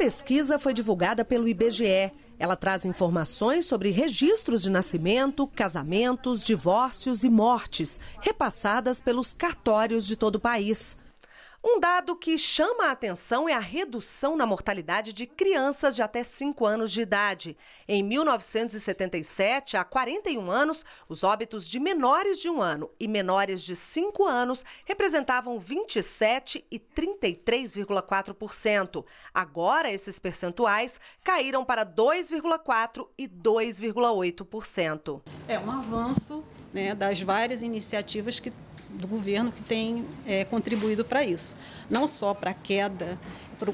pesquisa foi divulgada pelo IBGE. Ela traz informações sobre registros de nascimento, casamentos, divórcios e mortes, repassadas pelos cartórios de todo o país. Um dado que chama a atenção é a redução na mortalidade de crianças de até 5 anos de idade. Em 1977, há 41 anos, os óbitos de menores de um ano e menores de 5 anos representavam 27 e 33,4%. Agora, esses percentuais caíram para 2,4 e 2,8%. É um avanço né, das várias iniciativas que do governo que tem é, contribuído para isso. Não só para a queda, para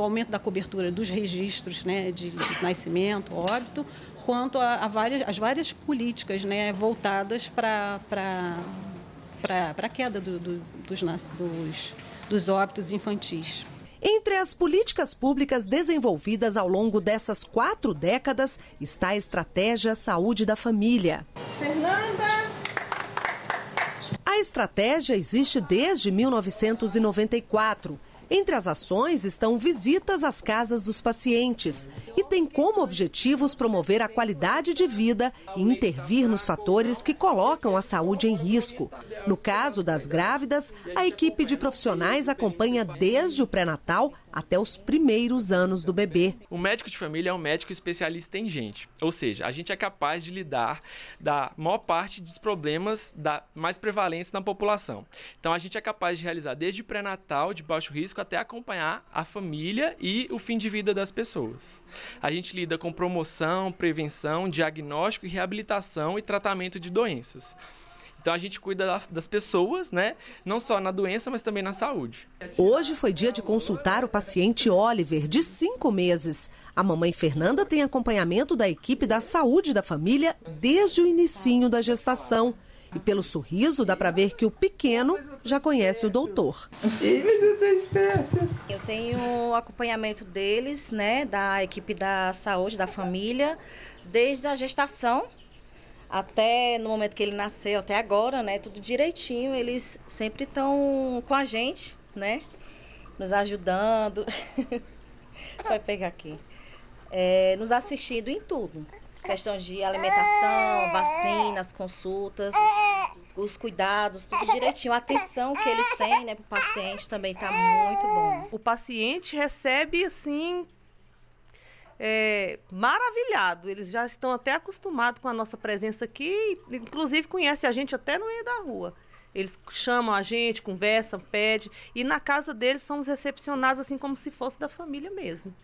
o aumento da cobertura dos registros né, de, de nascimento, óbito, quanto a, a várias, as várias políticas né, voltadas para a queda do, do, dos, dos, dos óbitos infantis. Entre as políticas públicas desenvolvidas ao longo dessas quatro décadas está a estratégia Saúde da Família. Fernanda! A estratégia existe desde 1994 entre as ações estão visitas às casas dos pacientes e tem como objetivos promover a qualidade de vida e intervir nos fatores que colocam a saúde em risco. No caso das grávidas, a equipe de profissionais acompanha desde o pré-natal até os primeiros anos do bebê. O médico de família é um médico especialista em gente, ou seja, a gente é capaz de lidar da maior parte dos problemas da, mais prevalentes na população. Então a gente é capaz de realizar desde o pré-natal de baixo risco até acompanhar a família e o fim de vida das pessoas. A gente lida com promoção, prevenção, diagnóstico, reabilitação e tratamento de doenças. Então a gente cuida das pessoas, né? Não só na doença, mas também na saúde. Hoje foi dia de consultar o paciente Oliver, de 5 meses. A mamãe Fernanda tem acompanhamento da equipe da saúde da família desde o início da gestação. E pelo sorriso dá para ver que o pequeno já conhece o doutor. mas eu tô esperta. Eu tenho acompanhamento deles, né, da equipe da saúde da família, desde a gestação até no momento que ele nasceu, até agora, né, tudo direitinho, eles sempre estão com a gente, né, nos ajudando. Vai pegar aqui. É, nos assistindo em tudo. Questão de alimentação, é. vacinas, consultas, é. os cuidados, tudo direitinho. A atenção que eles têm, né, pro paciente também tá muito bom. O paciente recebe, assim, é, maravilhado. Eles já estão até acostumados com a nossa presença aqui, inclusive conhecem a gente até no meio da rua. Eles chamam a gente, conversam, pedem, e na casa deles somos recepcionados assim como se fosse da família mesmo.